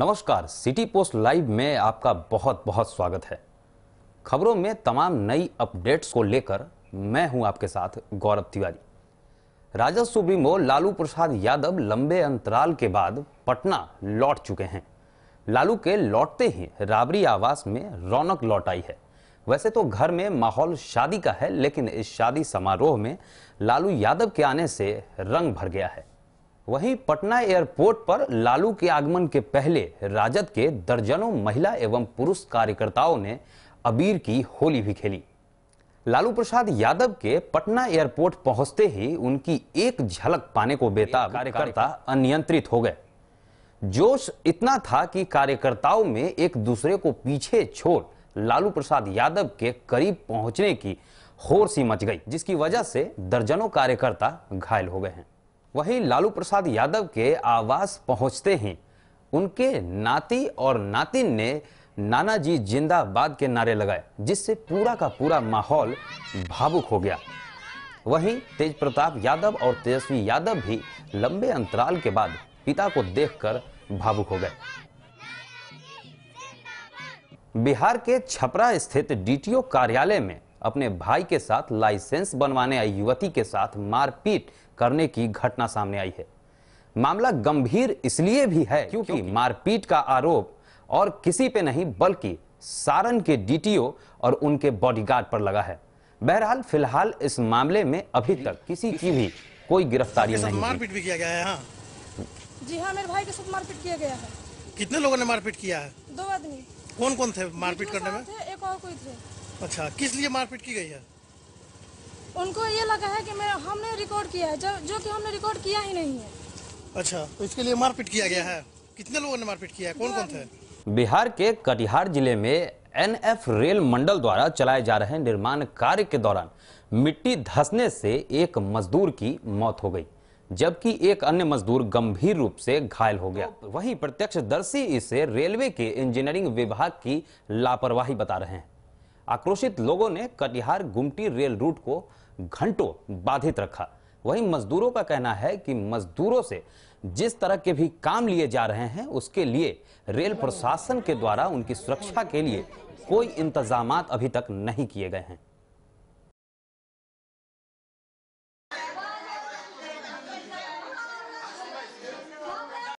नमस्कार city post live में आपका बहुत बहुत स्वागत है खबरों में तमाम नई अपडेट्स को लेकर मैं हूं आपके साथ गौरव तिवारी राजद सुप्रीमो लालू प्रसाद यादव लंबे अंतराल के बाद पटना लौट चुके हैं लालू के लौटते ही राबरी आवास में रौनक लौट आई है वैसे तो घर में माहौल शादी का है लेकिन इस शादी समारोह में लालू यादव के आने से रंग भर गया है वहीं पटना एयरपोर्ट पर लालू के आगमन के पहले राजद के दर्जनों महिला एवं पुरुष कार्यकर्ताओं ने अबीर की होली भी खेली लालू प्रसाद यादव के पटना एयरपोर्ट पहुंचते ही उनकी एक झलक पाने को बेताब कार्यकर्ता अनियंत्रित हो गए जोश इतना था कि कार्यकर्ताओं में एक दूसरे को पीछे छोड़ लालू प्रसाद यादव के करीब पहुंचने की होर सी मच गई जिसकी वजह से दर्जनों कार्यकर्ता घायल हो गए हैं वहीं लालू प्रसाद यादव के आवास पहुंचते ही उनके नाती और नातिन ने नाना जी जिंदाबाद के नारे लगाए जिससे पूरा का पूरा माहौल भावुक हो गया वहीं तेज प्रताप यादव और तेजस्वी यादव भी लंबे अंतराल के बाद पिता को देखकर भावुक हो गए बिहार के छपरा स्थित डीटीओ कार्यालय में अपने भाई के साथ लाइसेंस बनवाने आई युवती के साथ मारपीट करने की घटना सामने आई है मामला गंभीर इसलिए भी है क्योंकि, मारपीट का आरोप और किसी पे नहीं बल्कि सारण के डीटीओ और उनके बॉडीगार्ड पर लगा है बहरहाल फिलहाल इस मामले में अभी तक किसी की भी कोई गिरफ्तारी नहीं मारपीट भी किया गया है हाँ। जी हाँ मेरे भाई के साथ मारपीट किया गया है कितने लोगों ने मारपीट किया है दो आदमी कौन कौन थे मारपीट करने में थे, एक और कोई थे अच्छा किस लिए मारपीट की गई है उनको ये लगा है कि मैं हमने रिकॉर्ड किया है जो, जो कि हमने रिकॉर्ड किया ही नहीं है अच्छा तो इसके लिए मारपीट किया गया है कितने लोगों ने मारपीट किया है कौन कौन थे बिहार के कटिहार जिले में एनएफ रेल मंडल द्वारा चलाए जा रहे निर्माण कार्य के दौरान मिट्टी धसने से एक मजदूर की मौत हो गई जबकि एक अन्य मजदूर गंभीर रूप से घायल हो गया वहीं प्रत्यक्षदर्शी इसे रेलवे के इंजीनियरिंग विभाग की लापरवाही बता रहे हैं आक्रोशित लोगों ने कटिहार गुमटी रेल रूट को घंटों बाधित रखा वहीं मजदूरों का कहना है कि मजदूरों से जिस तरह के भी काम लिए जा रहे हैं उसके लिए रेल प्रशासन के द्वारा उनकी सुरक्षा के लिए कोई इंतजाम अभी तक नहीं किए गए हैं